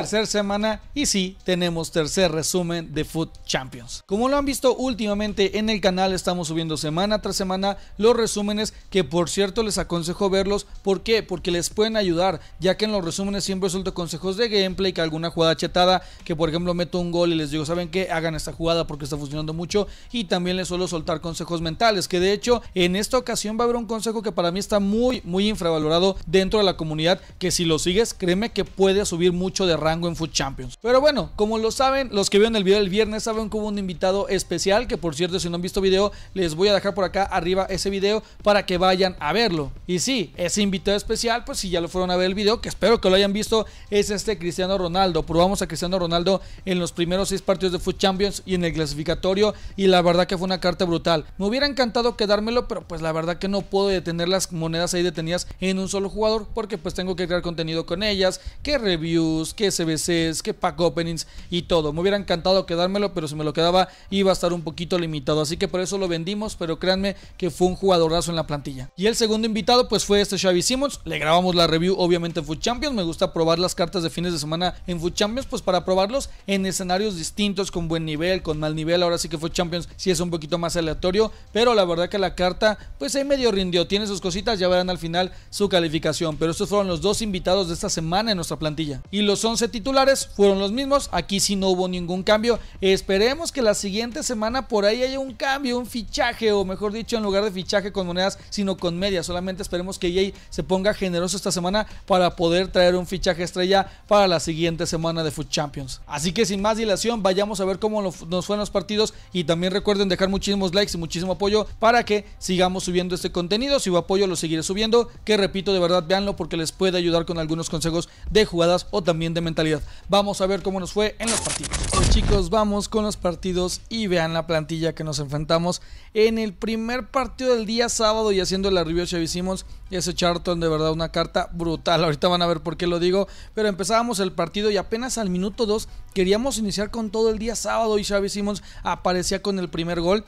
tercera semana y sí, tenemos tercer resumen de Food Champions. Como lo han visto últimamente en el canal, estamos subiendo semana tras semana los resúmenes que por cierto les aconsejo verlos. ¿Por qué? Porque les pueden ayudar, ya que en los resúmenes siempre suelto consejos de gameplay, que alguna jugada chetada, que por ejemplo meto un gol y les digo, ¿saben que Hagan esta jugada porque está funcionando mucho. Y también les suelo soltar consejos mentales, que de hecho en esta ocasión va a haber un consejo que para mí está muy, muy infravalorado dentro de la comunidad, que si lo sigues, créeme que puede subir mucho de rango en Food Champions. Pero bueno, como lo saben, los que vieron el video del viernes saben que hubo un invitado especial, que por cierto, si no han visto video, les voy a dejar por acá arriba ese video para que vayan a verlo. Y si, ese invitado especial, pues si ya lo fueron a ver el video, que espero que lo hayan visto, es este Cristiano Ronaldo. Probamos a Cristiano Ronaldo en los primeros seis partidos de Food Champions y en el clasificatorio, y la verdad que fue una carta brutal. Me hubiera encantado quedármelo, pero pues la verdad que no puedo detener las monedas ahí detenidas en un solo jugador, porque pues tengo que crear contenido con ellas, que reviews, que CBCs, que pack openings y todo. Me hubiera encantado quedármelo, pero si me lo quedaba iba a estar un poquito limitado. Así que por eso lo vendimos, pero créanme que fue un jugadorazo en la plantilla. Y el segundo invitado pues fue este Xavi Simmons. Le grabamos la review obviamente en Food Champions. Me gusta probar las cartas de fines de semana en Food Champions pues para probarlos en escenarios distintos, con buen nivel, con mal nivel. Ahora sí que Food Champions sí es un poquito más aleatorio, pero la verdad que la carta pues ahí medio rindió. Tiene sus cositas, ya verán al final su calificación. Pero estos fueron los dos invitados de esta semana en nuestra plantilla. Y los 11 titulares fueron los mismos. Aquí sí no hubo ningún cambio. Esperemos que la siguiente semana por ahí haya un cambio, un fichaje, o mejor dicho, en lugar de fichaje con monedas, sino con medias. Solamente esperemos que EA se ponga generoso esta semana para poder traer un fichaje estrella para la siguiente semana de Food Champions. Así que sin más dilación, vayamos a ver cómo nos fueron los partidos. Y también recuerden dejar muchísimos likes y muchísimo apoyo para que sigamos subiendo este contenido. Si hubo apoyo, lo seguiré subiendo. Que repito, de verdad, véanlo porque les puede ayudar con algunos consejos de jugadas o también de mentalidad Vamos a ver cómo nos fue en los partidos. chicos, vamos con los partidos y vean la plantilla que nos enfrentamos en el primer partido del día sábado y haciendo la review ya hicimos. Ese Charlton de verdad una carta brutal. Ahorita van a ver por qué lo digo. Pero empezábamos el partido y apenas al minuto 2 queríamos iniciar con todo el día sábado y ya Simons aparecía con el primer gol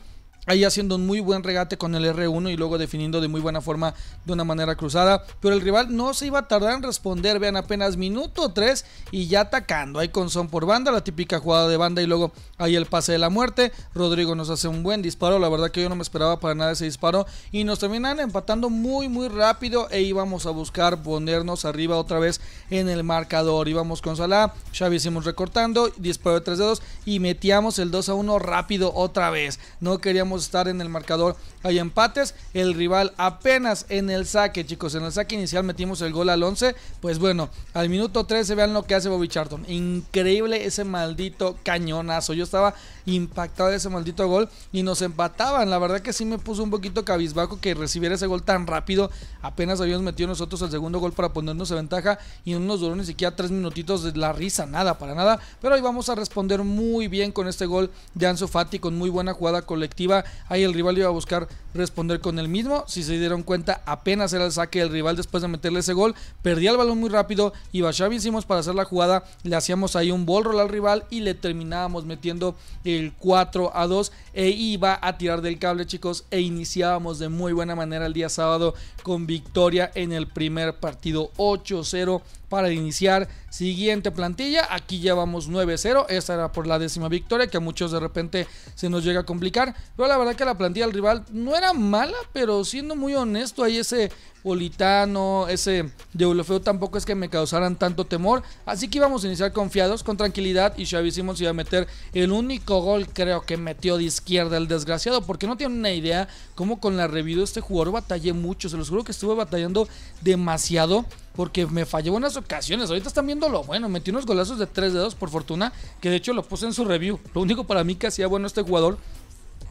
ahí haciendo un muy buen regate con el R1 y luego definiendo de muy buena forma de una manera cruzada. Pero el rival no se iba a tardar en responder, vean, apenas minuto 3 y ya atacando. Ahí con Son por banda, la típica jugada de banda y luego ahí el pase de la muerte. Rodrigo nos hace un buen disparo, la verdad que yo no me esperaba para nada ese disparo. Y nos terminan empatando muy muy rápido e íbamos a buscar ponernos arriba otra vez en el marcador. Íbamos con Salah, Xavi hicimos recortando, disparo de 3 de 2 y metíamos el 2 a 1 rápido otra vez. No queríamos estar en el marcador. Hay empates, el rival apenas en el saque, chicos. En el saque inicial metimos el gol al 11. Pues bueno, al minuto 13 vean lo que hace Bobby Charlton. Increíble ese maldito cañonazo. Yo estaba impactado ese maldito gol y nos empataban. La verdad que sí me puso un poquito cabizbajo que recibiera ese gol tan rápido. Apenas habíamos metido nosotros el segundo gol para ponernos en ventaja y no nos duró ni siquiera tres minutitos de la risa, nada, para nada. Pero ahí vamos a responder muy bien con este gol de Anzo Fati con muy buena jugada colectiva. Ahí el rival iba a buscar responder con el mismo. Si se dieron cuenta, apenas era el saque del rival después de meterle ese gol. Perdía el balón muy rápido y Bashavi hicimos para hacer la jugada. Le hacíamos ahí un bolro al rival y le terminábamos metiendo. Eh, el 4 a 2 e iba a tirar del cable, chicos. E iniciábamos de muy buena manera el día sábado con victoria en el primer partido 8-0 para iniciar siguiente plantilla. Aquí ya vamos 9-0. Esta era por la décima victoria que a muchos de repente se nos llega a complicar. Pero la verdad que la plantilla del rival no era mala, pero siendo muy honesto, ahí ese Politano, ese de tampoco es que me causaran tanto temor. Así que íbamos a iniciar confiados, con tranquilidad. Y Xavi si iba a meter el único gol, creo que metió discreto izquierda, el desgraciado, porque no tiene una idea cómo con la review de este jugador batallé mucho. Se los juro que estuve batallando demasiado porque me falló unas ocasiones. Ahorita están viendo lo bueno. Metí unos golazos de tres dedos, por fortuna, que de hecho lo puse en su review. Lo único para mí que hacía bueno este jugador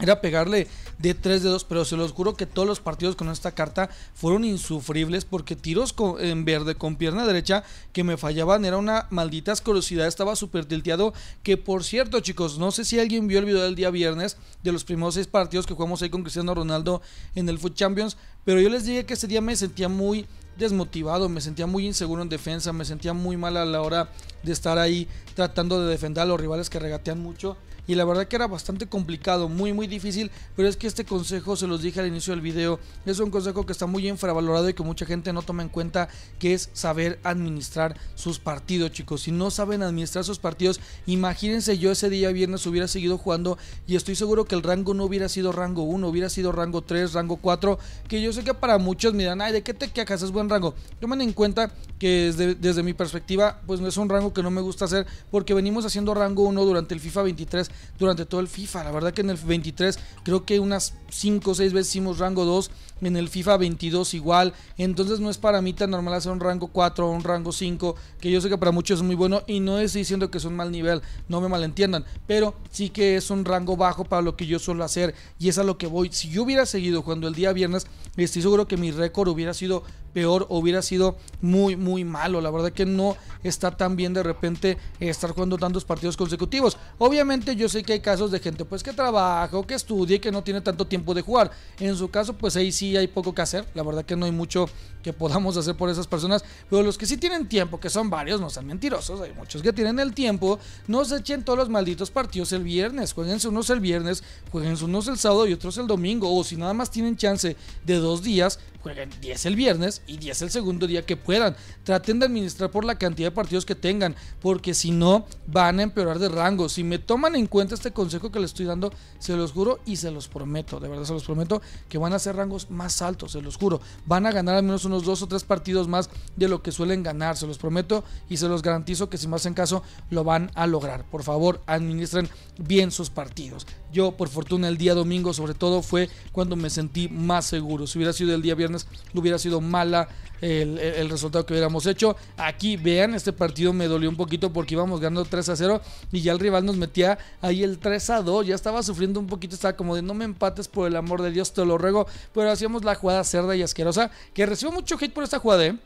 era pegarle de 3 dedos, pero se los juro que todos los partidos con esta carta fueron insufribles porque tiros en verde con pierna derecha que me fallaban era una maldita asquerosidad, estaba súper tilteado, que por cierto chicos, no sé si alguien vio el video del día viernes de los primeros 6 partidos que jugamos ahí con Cristiano Ronaldo en el Foot Champions, pero yo les dije que ese día me sentía muy desmotivado, me sentía muy inseguro en defensa, me sentía muy mal a la hora de estar ahí tratando de defender a los rivales que regatean mucho y la verdad que era bastante complicado, muy muy difícil, pero es que este consejo se los dije al inicio del video, es un consejo que está muy infravalorado y que mucha gente no toma en cuenta, que es saber administrar sus partidos, chicos. Si no saben administrar sus partidos, imagínense yo ese día viernes hubiera seguido jugando y estoy seguro que el rango no hubiera sido rango 1, hubiera sido rango 3, rango 4, que yo sé que para muchos miran, ay, ¿de qué te quejas? Es buen rango. Tomen en cuenta que desde, desde mi perspectiva, pues no es un rango que no me gusta hacer porque venimos haciendo rango 1 durante el FIFA 23 durante todo el FIFA. La verdad que en el 23 creo que unas 5 o 6 veces hicimos rango 2, en el FIFA 22 igual. Entonces no es para mí tan normal hacer un rango 4 o un rango 5, que yo sé que para muchos es muy bueno y no estoy diciendo que es un mal nivel, no me malentiendan, pero sí que es un rango bajo para lo que yo suelo hacer y es a lo que voy. Si yo hubiera seguido cuando el día viernes estoy seguro que mi récord hubiera sido peor, hubiera sido muy, muy malo. La verdad que no está tan bien de repente estar jugando tantos partidos consecutivos. Obviamente yo sé que hay casos de gente pues que trabaja o que estudia y que no tiene tanto tiempo de jugar. En su caso pues ahí sí hay poco que hacer. La verdad que no hay mucho que podamos hacer por esas personas. Pero los que sí tienen tiempo, que son varios, no sean mentirosos. Hay muchos que tienen el tiempo. No se echen todos los malditos partidos el viernes. Jueguense unos el viernes, jueguense unos el sábado y otros el domingo. O si nada más tienen chance de dos días jueguen 10 el viernes y 10 el segundo día que puedan. Traten de administrar por la cantidad de partidos que tengan, porque si no, van a empeorar de rango. Si me toman en cuenta este consejo que les estoy dando, se los juro y se los prometo, de verdad se los prometo, que van a ser rangos más altos, se los juro. Van a ganar al menos unos 2 o 3 partidos más de lo que suelen ganar, se los prometo y se los garantizo que si me hacen caso, lo van a lograr. Por favor, administren bien sus partidos. Yo, por fortuna, el día domingo sobre todo fue cuando me sentí más seguro. Si hubiera sido el día viernes, no hubiera sido mala el, resultado que hubiéramos hecho. Aquí vean, este partido me dolió un poquito porque íbamos ganando 3 a 0 y ya el rival nos metía ahí el 3 a 2. Ya estaba sufriendo un poquito, estaba como de no me empates por el amor de Dios, te lo ruego. Pero hacíamos la jugada cerda y asquerosa que recibió mucho hate por esta jugada, ¿eh?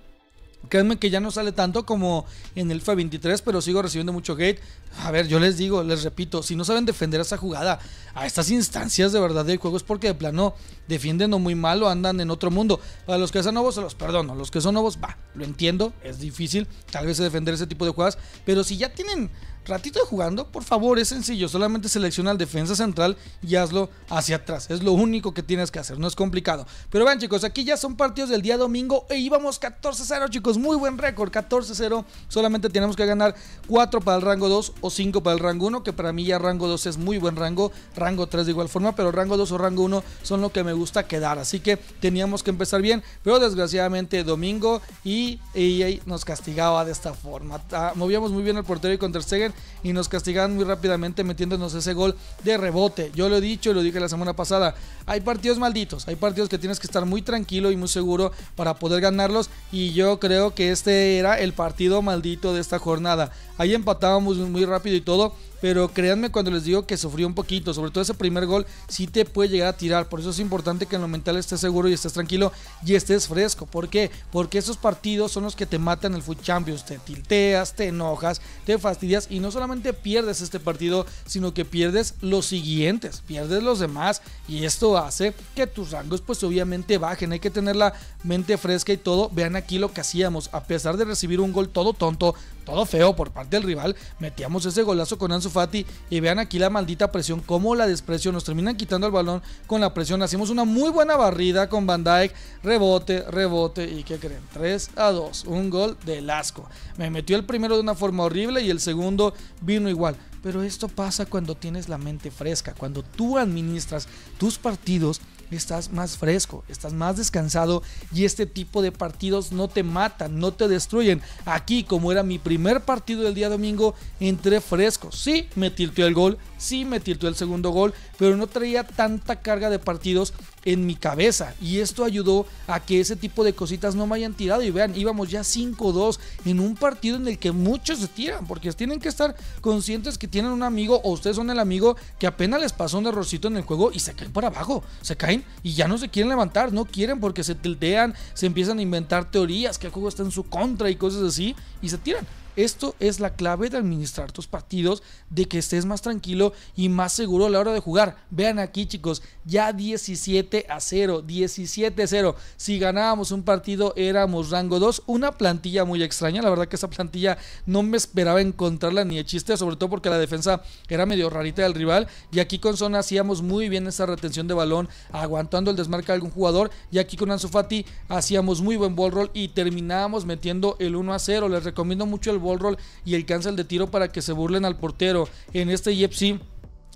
Créanme que ya no sale tanto como en el F23, pero sigo recibiendo mucho gate A ver, yo les digo, les repito, si no saben defender esa jugada a estas instancias de verdad del juego es porque de plano defienden o muy mal o andan en otro mundo. Para los que son nuevos, se los perdono. Los que son nuevos, va, lo entiendo, es difícil tal vez defender ese tipo de jugadas. Pero si ya tienen ratito de jugando, por favor, es sencillo. Solamente selecciona al defensa central y hazlo hacia atrás. Es lo único que tienes que hacer, no es complicado. Pero vean, chicos, aquí ya son partidos del día domingo e íbamos 14-0, chicos. Muy buen récord, 14-0. Solamente tenemos que ganar 4 para el rango 2 o 5 para el rango 1, que para mí ya rango 2 es muy buen rango. Rango 3 de igual forma, pero rango 2 o rango 1 son lo que me gusta quedar. Así que teníamos que empezar bien, pero desgraciadamente domingo y EA nos castigaba de esta forma. Ah, movíamos muy bien el portero y el Stegen y nos castigan muy rápidamente metiéndonos ese gol de rebote. Yo lo he dicho y lo dije la semana pasada. Hay partidos malditos, hay partidos que tienes que estar muy tranquilo y muy seguro para poder ganarlos y yo creo que este era el partido maldito de esta jornada. Ahí empatábamos muy rápido y todo. Pero créanme cuando les digo que sufrió un poquito, sobre todo ese primer gol, sí te puede llegar a tirar. Por eso es importante que en lo mental estés seguro y estés tranquilo y estés fresco. ¿Por qué? Porque esos partidos son los que te matan el Food Champions. Te tilteas, te enojas, te fastidias y no solamente pierdes este partido, sino que pierdes los siguientes, pierdes los demás y esto hace que tus rangos pues obviamente bajen. Hay que tener la mente fresca y todo. Vean aquí lo que hacíamos. A pesar de recibir un gol todo tonto, todo feo por parte del rival, metíamos ese golazo con Ansu Fati y vean aquí la maldita presión, como la desprecio, nos terminan quitando el balón con la presión, hacemos una muy buena barrida con Van Dijk, rebote, rebote y que creen? 3 a 2, un gol de asco. Me metió el primero de una forma horrible y el segundo vino igual. Pero esto pasa cuando tienes la mente fresca, cuando tú administras tus partidos estás más fresco, estás más descansado y este tipo de partidos no te matan, no te destruyen. Aquí, como era mi primer partido del día domingo, entré fresco. Sí, me tilteó el gol, sí, me tilteó el segundo gol, pero no traía tanta carga de partidos en mi cabeza. Y esto ayudó a que ese tipo de cositas no me hayan tirado. Y vean, íbamos ya 5-2 en un partido en el que muchos se tiran, porque tienen que estar conscientes que tienen un amigo o ustedes son el amigo que apenas les pasó un errorcito en el juego y se caen para abajo. Se caen y ya no se quieren levantar, no quieren porque se tildean, se empiezan a inventar teorías que el juego está en su contra y cosas así y se tiran. Esto es la clave de administrar tus partidos, de que estés más tranquilo y más seguro a la hora de jugar. Vean aquí chicos, ya 17 a 0, 17 a 0. Si ganábamos un partido éramos rango 2, una plantilla muy extraña, la verdad que esa plantilla no me esperaba encontrarla ni de chiste, sobre todo porque la defensa era medio rarita del rival y aquí con Zona hacíamos muy bien esa retención de balón, aguantando el desmarque de algún jugador y aquí con Anzufati hacíamos muy buen ball roll y terminábamos metiendo el 1 a 0. Les recomiendo mucho el ball roll y el cancel de tiro para que se burlen al portero. En este Yepsi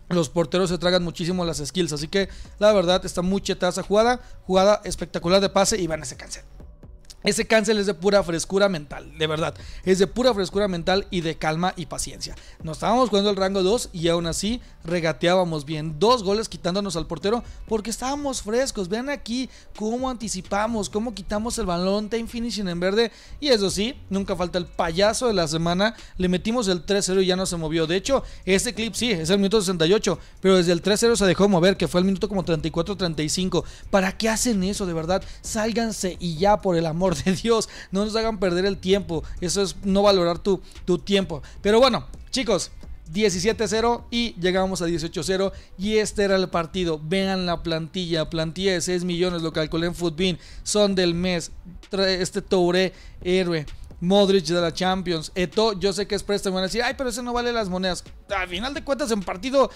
los porteros se tragan muchísimo las skills. Así que la verdad está muy taza jugada. Jugada espectacular de pase y van a ese cancel. Ese cáncer es de pura frescura mental, de verdad. Es de pura frescura mental y de calma y paciencia. Nos estábamos jugando el rango 2 y aún así regateábamos bien. Dos goles quitándonos al portero porque estábamos frescos. Vean aquí cómo anticipamos, cómo quitamos el balón. Time finishing en verde. Y eso sí, nunca falta el payaso de la semana. Le metimos el 3-0 y ya no se movió. De hecho, ese clip sí, es el minuto 68. Pero desde el 3-0 se dejó mover, que fue el minuto como 34-35. ¿Para qué hacen eso, de verdad? Sálganse y ya por el amor de Dios, no nos hagan perder el tiempo. Eso es no valorar tu, tu tiempo. Pero bueno, chicos, 17-0 y llegamos a 18-0 y este era el partido. Vean la plantilla, plantilla de 6 millones, lo calculé en Footbin, son del mes. Este Touré héroe Modric de la Champions, Eto, yo sé que es préstamo, van a decir, ay, pero ese no vale las monedas. Al final de cuentas, en partido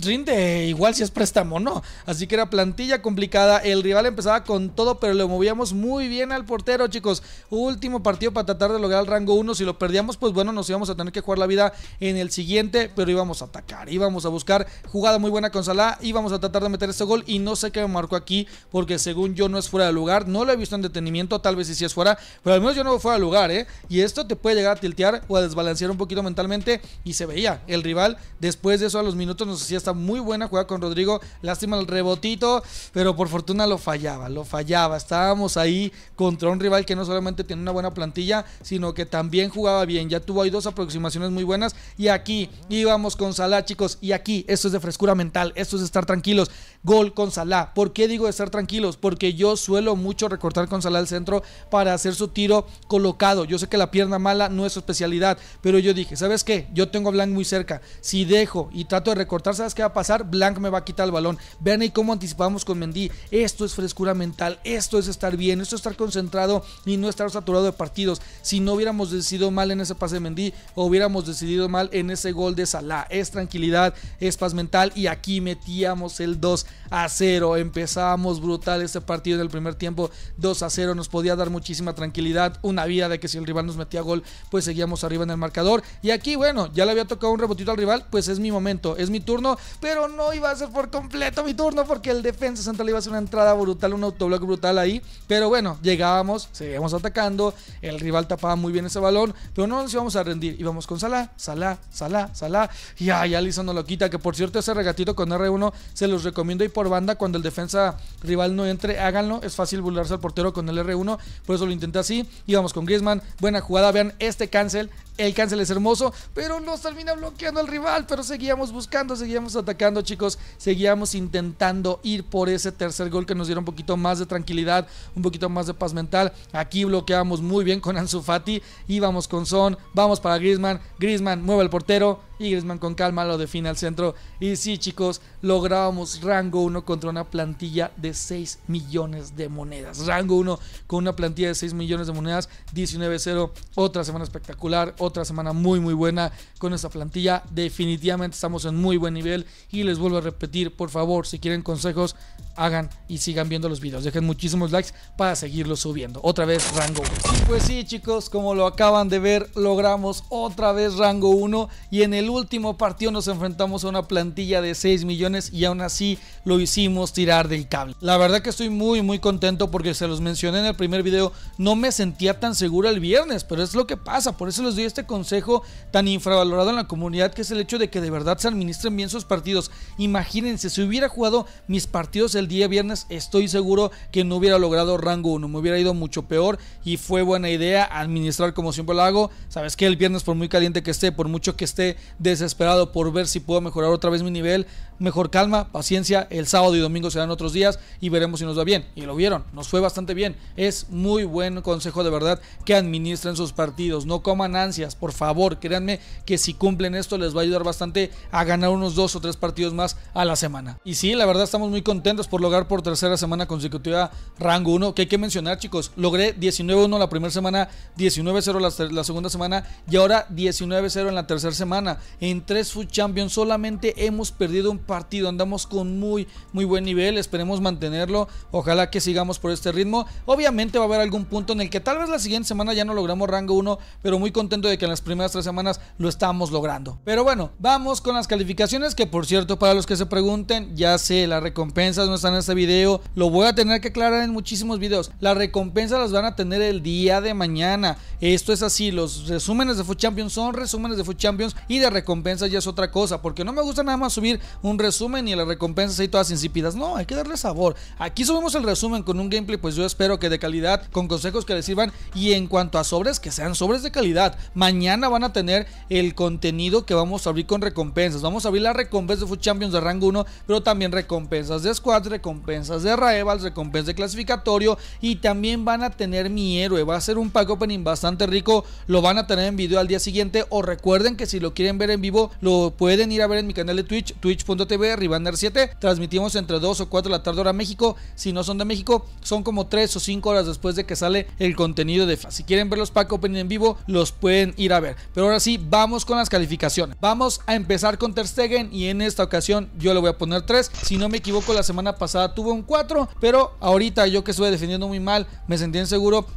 rinde igual si es préstamo o no. Así que era plantilla complicada, el rival empezaba con todo, pero lo movíamos muy bien al portero, chicos. Último partido para tratar de lograr el rango 1, si lo perdíamos, pues bueno, nos íbamos a tener que jugar la vida en el siguiente, pero íbamos a atacar, íbamos a buscar jugada muy buena con Salah, íbamos a tratar de meter este gol y no sé qué me marcó aquí, porque según yo no es fuera de lugar, no lo he visto en detenimiento, tal vez si sí es fuera, pero al menos yo no fuera de lugar, ¿eh? Y esto te puede llegar a tiltear o a desbalancear un poquito mentalmente y se veía. El rival después de eso a los minutos nos hacía esta muy buena jugada con Rodrigo. Lástima el rebotito, pero por fortuna lo fallaba, lo fallaba. Estábamos ahí contra un rival que no solamente tiene una buena plantilla, sino que también jugaba bien. Ya tuvo ahí dos aproximaciones muy buenas y aquí íbamos con Salah, chicos. Y aquí, esto es de frescura mental, esto es estar tranquilos. Gol con Salah. ¿Por qué digo estar tranquilos? Porque yo suelo mucho recortar con Salah al centro para hacer su tiro colocado. Yo sé que la pierna mala no es su especialidad, pero yo dije, ¿sabes qué? Yo tengo a Blanc muy cerca. Si dejo y trato de recortar, ¿sabes qué va a pasar? Blanc me va a quitar el balón. Vean ahí cómo anticipamos con Mendy. Esto es frescura mental, esto es estar bien, esto es estar concentrado y no estar saturado de partidos. Si no hubiéramos decidido mal en ese pase de Mendy, hubiéramos decidido mal en ese gol de Salah. Es tranquilidad, es paz mental y aquí metíamos el 2 a 0. empezamos brutal este partido del primer tiempo, 2 a 0. Nos podía dar muchísima tranquilidad, una vida de que si el rival nos metía gol, pues seguíamos arriba en el marcador. Y aquí, bueno, ya le había tocado un rebotito al rival, pues es mi momento, es mi turno, pero no iba a ser por completo mi turno porque el defensa central iba a hacer una entrada brutal, un autoblock brutal ahí. Pero bueno, llegábamos, seguíamos atacando, el rival tapaba muy bien ese balón, pero no nos íbamos a rendir. Íbamos con Salah, Salah, Salah, Salah. Y ay, Alisson no lo quita, que por cierto ese regatito con R1 se los recomiendo y por banda cuando el defensa rival no entre, háganlo, es fácil burlarse al portero con el R1, por eso lo intenté así. y vamos con Griezmann, Buena jugada, vean este cancel. El cancel es hermoso, pero nos termina bloqueando al rival. Pero seguíamos buscando, seguíamos atacando, chicos. Seguíamos intentando ir por ese tercer gol que nos diera un poquito más de tranquilidad, un poquito más de paz mental. Aquí bloqueamos muy bien con Ansu Fati. Íbamos con Son, vamos para Griezmann. Griezmann mueve al portero y Griezmann con calma lo define al centro. Y sí, chicos, lográbamos rango 1 contra una plantilla de 6 millones de monedas. Rango 1 con una plantilla de 6 millones de monedas, 19-0. Otra semana espectacular, otra semana muy, muy buena con esta plantilla. Definitivamente estamos en muy buen nivel. Y les vuelvo a repetir, por favor, si quieren consejos, hagan y sigan viendo los videos. Dejen muchísimos likes para seguirlos subiendo. Otra vez rango 1. Pues sí, chicos, como lo acaban de ver, logramos otra vez rango 1 y en el último partido nos enfrentamos a una plantilla de 6 millones y aún así lo hicimos tirar del cable. La verdad que estoy muy muy contento porque se los mencioné en el primer video, no me sentía tan seguro el viernes, pero es lo que pasa, por eso les doy este consejo tan infravalorado en la comunidad que es el hecho de que de verdad se administren bien sus partidos. Imagínense, si hubiera jugado mis partidos el día viernes, estoy seguro que no hubiera logrado rango 1, me hubiera ido mucho peor y fue buena idea administrar como siempre lo hago. Sabes que el viernes por muy caliente que esté, por mucho que esté desesperado por ver si puedo mejorar otra vez mi nivel. Mejor calma, paciencia. El sábado y domingo serán otros días y veremos si nos va bien. Y lo vieron, nos fue bastante bien. Es muy buen consejo de verdad que administren sus partidos. No coman ansias, por favor. Créanme que si cumplen esto les va a ayudar bastante a ganar unos dos o tres partidos más a la semana. Y sí, la verdad estamos muy contentos por lograr por tercera semana consecutiva rango 1. Que hay que mencionar, chicos. Logré 19-1 la primera semana, 19-0 la, la segunda semana y ahora 19-0 en la tercera semana en tres Food Champions solamente hemos perdido un partido. Andamos con muy, muy buen nivel. Esperemos mantenerlo. Ojalá que sigamos por este ritmo. Obviamente va a haber algún punto en el que tal vez la siguiente semana ya no logramos rango 1, pero muy contento de que en las primeras tres semanas lo estamos logrando. Pero bueno, vamos con las calificaciones que por cierto, para los que se pregunten, ya sé, las recompensas no están en este video. Lo voy a tener que aclarar en muchísimos videos. Las recompensas las van a tener el día de mañana. Esto es así, los resúmenes de Food Champions son resúmenes de Food Champions y de recompensas ya es otra cosa, porque no me gusta nada más subir un resumen y las recompensas ahí todas insípidas. No, hay que darle sabor. Aquí subimos el resumen con un gameplay, pues yo espero que de calidad, con consejos que les sirvan. Y en cuanto a sobres, que sean sobres de calidad. Mañana van a tener el contenido que vamos a abrir con recompensas. Vamos a abrir la recompensa de Food Champions de rango 1, pero también recompensas de squad, recompensas de Raevals, recompensas de clasificatorio. Y también van a tener mi héroe. Va a ser un pack opening bastante rico. Lo van a tener en video al día siguiente. O recuerden que si lo quieren ver en vivo, lo pueden ir a ver en mi canal de Twitch, twitch.tv, ribander 7 Transmitimos entre 2 o 4 de la tarde hora México. Si no son de México, son como 3 o 5 horas después de que sale el contenido de FA. Si quieren ver los pack opening en vivo, los pueden ir a ver. Pero ahora sí, vamos con las calificaciones. Vamos a empezar con Ter y en esta ocasión yo le voy a poner 3. Si no me equivoco, la semana pasada tuvo un 4, pero ahorita yo que estuve defendiendo muy mal, me sentí en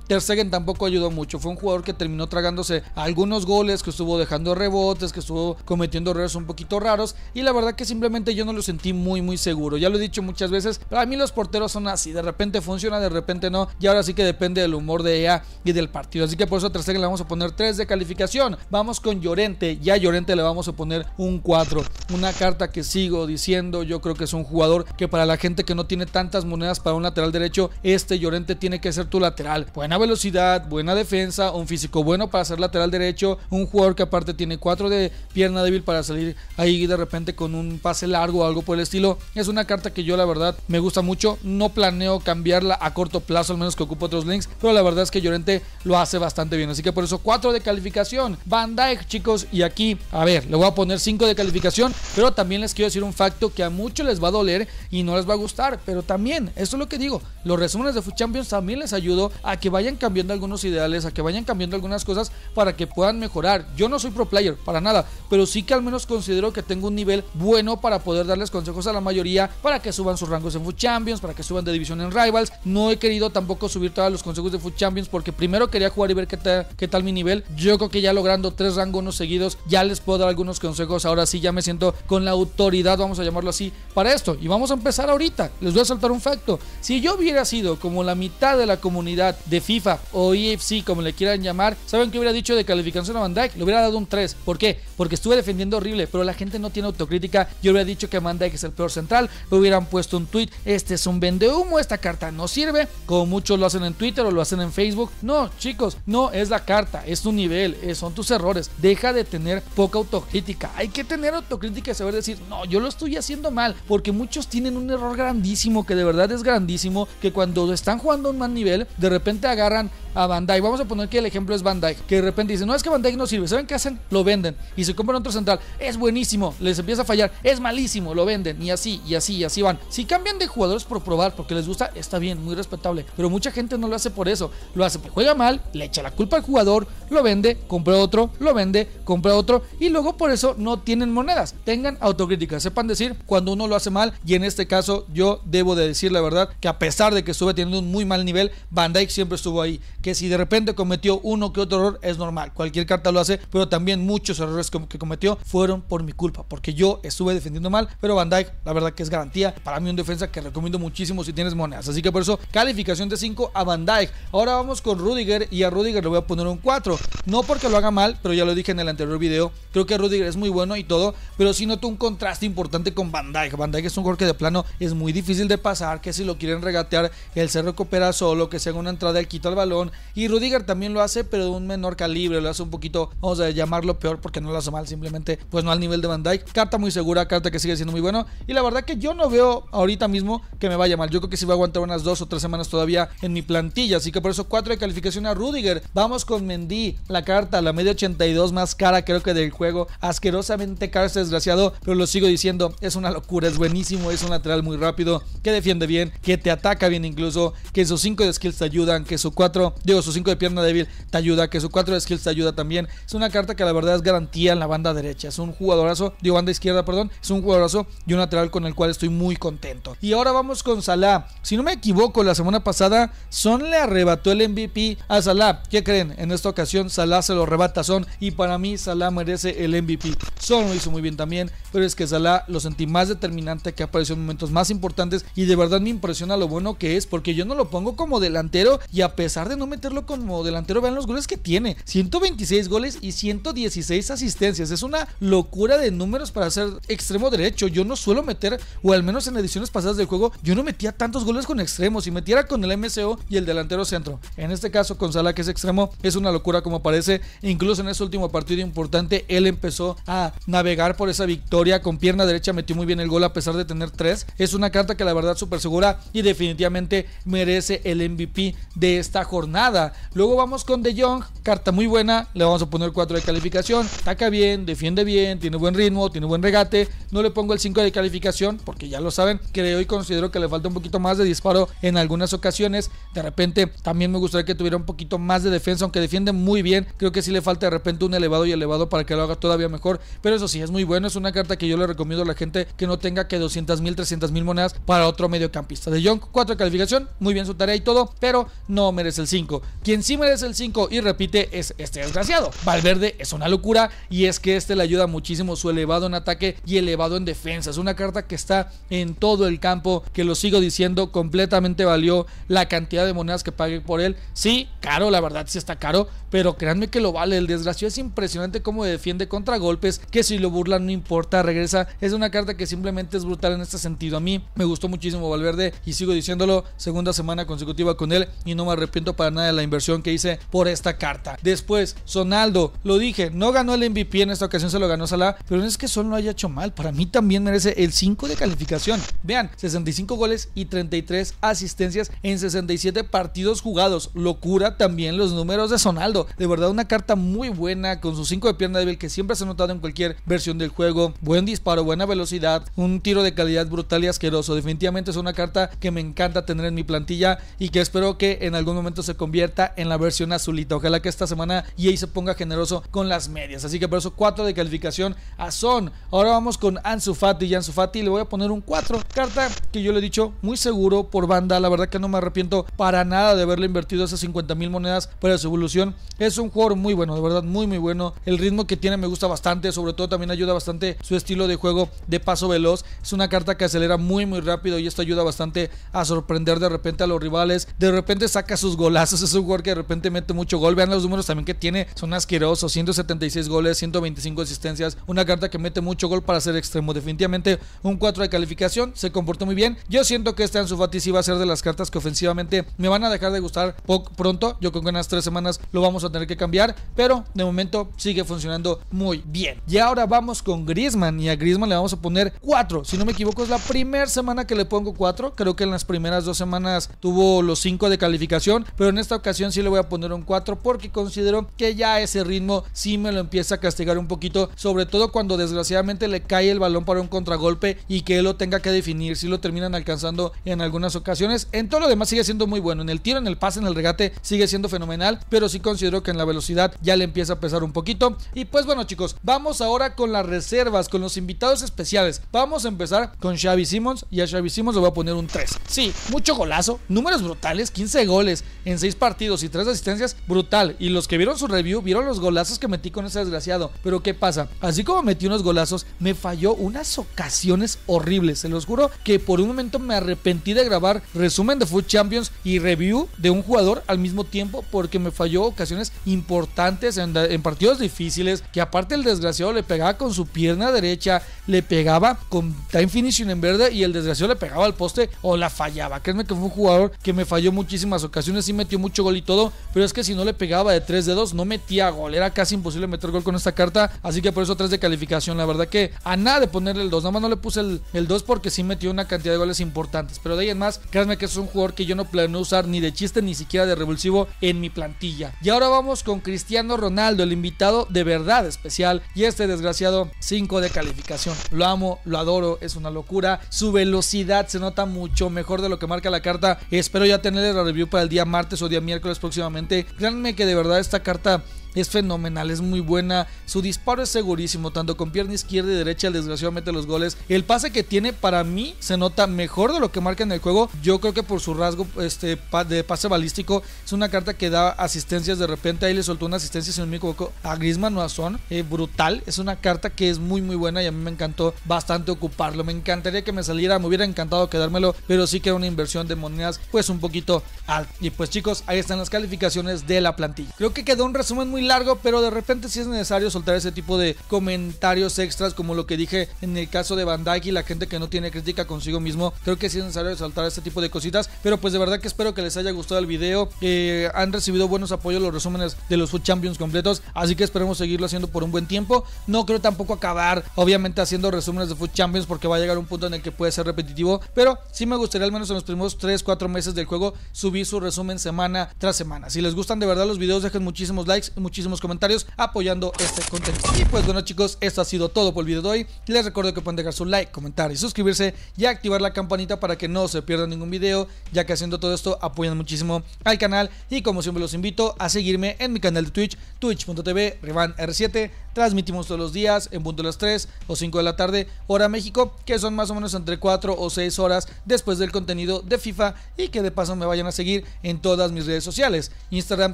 Ter Stegen tampoco ayudó mucho. Fue un jugador que terminó tragándose algunos goles, que estuvo dejando rebotes, que estuvo cometiendo errores un poquito raros y la verdad que simplemente yo no lo sentí muy muy seguro. Ya lo he dicho muchas veces, para mí los porteros son así, de repente funciona, de repente no, y ahora sí que depende del humor de EA y del partido. Así que por eso a que le vamos a poner 3 de calificación. Vamos con Llorente, ya Llorente le vamos a poner un 4. Una carta que sigo diciendo, yo creo que es un jugador que para la gente que no tiene tantas monedas para un lateral derecho, este Llorente tiene que ser tu lateral. Buena velocidad, buena defensa, un físico bueno para ser lateral derecho, un jugador que aparte tiene 4 de pierna débil para salir ahí de repente con un pase largo o algo por el estilo. Es una carta que yo la verdad me gusta mucho. No planeo cambiarla a corto plazo, al menos que ocupe otros links. Pero la verdad es que Llorente lo hace bastante bien. Así que por eso 4 de calificación. Van chicos. Y aquí, a ver, le voy a poner 5 de calificación. Pero también les quiero decir un facto que a muchos les va a doler y no les va a gustar. Pero también, eso es lo que digo. Los resúmenes de Food Champions también les ayudó a que vayan cambiando algunos ideales, a que vayan cambiando algunas cosas para que puedan mejorar. Yo no soy pro player, para nada pero sí que al menos considero que tengo un nivel bueno para poder darles consejos a la mayoría para que suban sus rangos en Food Champions, para que suban de división en Rivals. No he querido tampoco subir todos los consejos de Food Champions porque primero quería jugar y ver qué, tal, qué tal mi nivel. Yo creo que ya logrando tres rangos seguidos, ya les puedo dar algunos consejos. Ahora sí, ya me siento con la autoridad, vamos a llamarlo así, para esto. Y vamos a empezar ahorita. Les voy a saltar un facto. Si yo hubiera sido como la mitad de la comunidad de FIFA o EFC, como le quieran llamar, ¿saben qué hubiera dicho de calificación a Van Dyke? Le hubiera dado un 3. ¿Por qué? porque estuve defendiendo horrible, pero la gente no tiene autocrítica. Yo hubiera dicho que Amanda es el peor central, hubieran puesto un tweet, este es un vende humo, esta carta no sirve, como muchos lo hacen en Twitter o lo hacen en Facebook. No, chicos, no es la carta, es tu nivel, eh, son tus errores. Deja de tener poca autocrítica. Hay que tener autocrítica y saber decir, no, yo lo estoy haciendo mal, porque muchos tienen un error grandísimo que de verdad es grandísimo, que cuando están jugando a un mal nivel, de repente agarran a Bandai Vamos a poner que el ejemplo es Bandai que de repente dice no, es que Bandai no sirve. ¿Saben qué hacen? Lo venden y se compran otro central. Es buenísimo, les empieza a fallar, es malísimo, lo venden y así, y así, y así van. Si cambian de jugadores por probar porque les gusta, está bien, muy respetable, pero mucha gente no lo hace por eso. Lo hace porque juega mal, le echa la culpa al jugador, lo vende, compra otro, lo vende, compra otro y luego por eso no tienen monedas. Tengan autocrítica, sepan decir cuando uno lo hace mal y en este caso yo debo de decir la verdad que a pesar de que estuve teniendo un muy mal nivel, Van Dyke siempre estuvo ahí que si de repente cometió uno que otro error, es normal. Cualquier carta lo hace, pero también muchos errores que cometió fueron por mi culpa, porque yo estuve defendiendo mal. Pero Van Dyke, la verdad que es garantía. Para mí, un defensa que recomiendo muchísimo si tienes monedas. Así que por eso, calificación de 5 a Van Ahora vamos con Rudiger y a Rudiger le voy a poner un 4. No porque lo haga mal, pero ya lo dije en el anterior video. Creo que Rudiger es muy bueno y todo, pero sí noto un contraste importante con Van Dyke. Van es un gol que de plano es muy difícil de pasar, que si lo quieren regatear, él se recupera solo, que se haga una entrada, él quita el balón, y Rudiger también lo hace, pero de un menor calibre, lo hace un poquito, vamos a llamarlo peor porque no lo hace mal, simplemente pues no al nivel de Van Carta muy segura, carta que sigue siendo muy bueno. Y la verdad que yo no veo ahorita mismo que me vaya mal. Yo creo que sí va a aguantar unas dos o tres semanas todavía en mi plantilla. Así que por eso 4 de calificación a Rudiger. Vamos con Mendy, la carta, la media 82 más cara creo que del juego. Asquerosamente cara este desgraciado, pero lo sigo diciendo, es una locura, es buenísimo, es un lateral muy rápido, que defiende bien, que te ataca bien incluso, que sus 5 de skills te ayudan, que su 4 Digo, su 5 de pierna débil te ayuda, que su 4 de skills te ayuda también. Es una carta que la verdad es garantía en la banda derecha. Es un jugadorazo, digo, banda izquierda, perdón. Es un jugadorazo y un lateral con el cual estoy muy contento. Y ahora vamos con Salah. Si no me equivoco, la semana pasada Son le arrebató el MVP a Salah. ¿Qué creen? En esta ocasión Salah se lo arrebata Son y para mí Salah merece el MVP. Son lo hizo muy bien también, pero es que Salah lo sentí más determinante, que apareció en momentos más importantes y de verdad me impresiona lo bueno que es porque yo no lo pongo como delantero y a pesar de no meterlo como delantero. Vean los goles que tiene. 126 goles y 116 asistencias. Es una locura de números para ser extremo derecho. Yo no suelo meter, o al menos en ediciones pasadas del juego, yo no metía tantos goles con extremos. Y metiera con el MCO y el delantero centro. En este caso, con sala que es extremo, es una locura como parece. Incluso en ese último partido importante, él empezó a navegar por esa victoria. Con pierna derecha metió muy bien el gol a pesar de tener tres. Es una carta que la verdad súper segura y definitivamente merece el MVP de esta jornada nada. Luego vamos con De Jong, carta muy buena, le vamos a poner 4 de calificación. Ataca bien, defiende bien, tiene buen ritmo, tiene buen regate. No le pongo el 5 de calificación porque ya lo saben, creo y considero que le falta un poquito más de disparo en algunas ocasiones. De repente también me gustaría que tuviera un poquito más de defensa, aunque defiende muy bien. Creo que sí le falta de repente un elevado y elevado para que lo haga todavía mejor. Pero eso sí, es muy bueno. Es una carta que yo le recomiendo a la gente que no tenga que 200 mil, 300 mil monedas para otro mediocampista. De Jong, 4 de calificación, muy bien su tarea y todo, pero no merece el 5. Quien sí merece el 5 y repite es este desgraciado. Valverde es una locura y es que este le ayuda muchísimo su elevado en ataque y elevado en defensa. Es una carta que está en todo el campo, que lo sigo diciendo, completamente valió la cantidad de monedas que pagué por él. Sí, caro, la verdad sí está caro, pero créanme que lo vale. El desgraciado es impresionante cómo defiende contra golpes, que si lo burlan no importa, regresa. Es una carta que simplemente es brutal en este sentido. A mí me gustó muchísimo Valverde y sigo diciéndolo, segunda semana consecutiva con él y no me arrepiento para nada de la inversión que hice por esta carta. Después, Sonaldo, lo dije, no ganó el MVP en esta ocasión, se lo ganó Salah, pero no es que solo lo haya hecho mal, para mí también merece el 5 de calificación. Vean, 65 goles y 33 asistencias en 67 partidos jugados. Locura también los números de Sonaldo. De verdad, una carta muy buena con su 5 de pierna débil que siempre se ha notado en cualquier versión del juego. Buen disparo, buena velocidad, un tiro de calidad brutal y asqueroso. Definitivamente es una carta que me encanta tener en mi plantilla y que espero que en algún momento se convierta en la versión azulita. Ojalá que esta semana e ahí se ponga generoso con las medias. Así que por eso 4 de calificación a Son. Ahora vamos con Ansu Fati. Y Ansu Fati le voy a poner un 4. Carta que yo le he dicho muy seguro por banda. La verdad que no me arrepiento para nada de haberle invertido esas 50 mil monedas para su evolución. Es un jugador muy bueno, de verdad, muy muy bueno. El ritmo que tiene me gusta bastante. Sobre todo también ayuda bastante su estilo de juego de paso veloz. Es una carta que acelera muy muy rápido y esto ayuda bastante a sorprender de repente a los rivales. De repente saca sus golazos es un jugador que de repente mete mucho gol. Vean los números también que tiene, son asquerosos: 176 goles, 125 asistencias. Una carta que mete mucho gol para ser extremo. Definitivamente un 4 de calificación, se comportó muy bien. Yo siento que este en Fati sí va a ser de las cartas que ofensivamente me van a dejar de gustar pronto. Yo creo que en las 3 semanas lo vamos a tener que cambiar, pero de momento sigue funcionando muy bien. Y ahora vamos con Griezmann y a Griezmann le vamos a poner 4. Si no me equivoco, es la primera semana que le pongo 4. Creo que en las primeras dos semanas tuvo los 5 de calificación, pero en esta ocasión sí le voy a poner un 4 porque considero que ya ese ritmo sí me lo empieza a castigar un poquito, sobre todo cuando desgraciadamente le cae el balón para un contragolpe y que él lo tenga que definir, si lo terminan alcanzando en algunas ocasiones. En todo lo demás sigue siendo muy bueno, en el tiro, en el pase, en el regate sigue siendo fenomenal, pero sí considero que en la velocidad ya le empieza a pesar un poquito. Y pues bueno chicos, vamos ahora con las reservas, con los invitados especiales. Vamos a empezar con Xavi Simmons y a Xavi Simmons le voy a poner un 3. Sí, mucho golazo, números brutales, 15 goles en 6 partidos y tres asistencias, brutal. Y los que vieron su review vieron los golazos que metí con ese desgraciado. Pero ¿qué pasa? Así como metí unos golazos, me falló unas ocasiones horribles. Se los juro que por un momento me arrepentí de grabar resumen de Food Champions y review de un jugador al mismo tiempo porque me falló ocasiones importantes en, partidos difíciles. Que aparte el desgraciado le pegaba con su pierna derecha, le pegaba con time finishing en verde y el desgraciado le pegaba al poste o la fallaba. Créanme que fue un jugador que me falló muchísimas ocasiones y metió mucho gol y todo, pero es que si no le pegaba de 3 de 2, no metía gol. Era casi imposible meter gol con esta carta, así que por eso 3 de calificación. La verdad que a nada de ponerle el 2, nada más no le puse el, 2 porque sí metió una cantidad de goles importantes, pero de ahí en más, créanme que es un jugador que yo no planeo usar ni de chiste ni siquiera de revulsivo en mi plantilla. Y ahora vamos con Cristiano Ronaldo, el invitado de verdad especial, y este desgraciado 5 de calificación. Lo amo, lo adoro, es una locura. Su velocidad se nota mucho mejor de lo que marca la carta. Espero ya tenerle la review para el día martes o miércoles próximamente. Créanme que de verdad esta carta es fenomenal, es muy buena. Su disparo es segurísimo, tanto con pierna izquierda y derecha. Desgraciadamente los goles. El pase que tiene para mí se nota mejor de lo que marca en el juego. Yo creo que por su rasgo este, de pase balístico es una carta que da asistencias de repente. Ahí le soltó una asistencia, si no me a Griezmann o a Son. Eh, brutal. Es una carta que es muy muy buena y a mí me encantó bastante ocuparlo. Me encantaría que me saliera, me hubiera encantado quedármelo, pero sí que era una inversión de monedas pues un poquito alta. Y pues chicos, ahí están las calificaciones de la plantilla. Creo que quedó un resumen muy largo, pero de repente si es necesario soltar ese tipo de comentarios extras, como lo que dije en el caso de Van y la gente que no tiene crítica consigo mismo. Creo que sí es necesario soltar ese tipo de cositas, pero pues de verdad que espero que les haya gustado el video. Eh, han recibido buenos apoyos los resúmenes de los Food Champions completos, así que esperemos seguirlo haciendo por un buen tiempo. No creo tampoco acabar, obviamente, haciendo resúmenes de Food Champions porque va a llegar un punto en el que puede ser repetitivo, pero sí me gustaría al menos en los primeros 3-4 meses del juego subir su resumen semana tras semana. Si les gustan de verdad los videos, dejen muchísimos likes, muchísimos muchísimos comentarios apoyando este contenido. Y pues bueno chicos, esto ha sido todo por el video de hoy. Les recuerdo que pueden dejar su like, comentar y suscribirse y activar la campanita para que no se pierdan ningún video, ya que haciendo todo esto apoyan muchísimo al canal y como siempre los invito a seguirme en mi canal de Twitch, twitch.tv revanr7. Transmitimos todos los días en punto de las 3 o 5 de la tarde, hora México, que son más o menos entre 4 o 6 horas después del contenido de FIFA y que de paso me vayan a seguir en todas mis redes sociales, Instagram,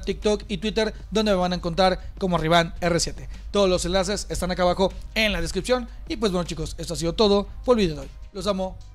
TikTok y Twitter, donde me van a encontrar como Riván R7. Todos los enlaces están acá abajo en la descripción. Y pues bueno chicos, esto ha sido todo por el video de hoy. Los amo.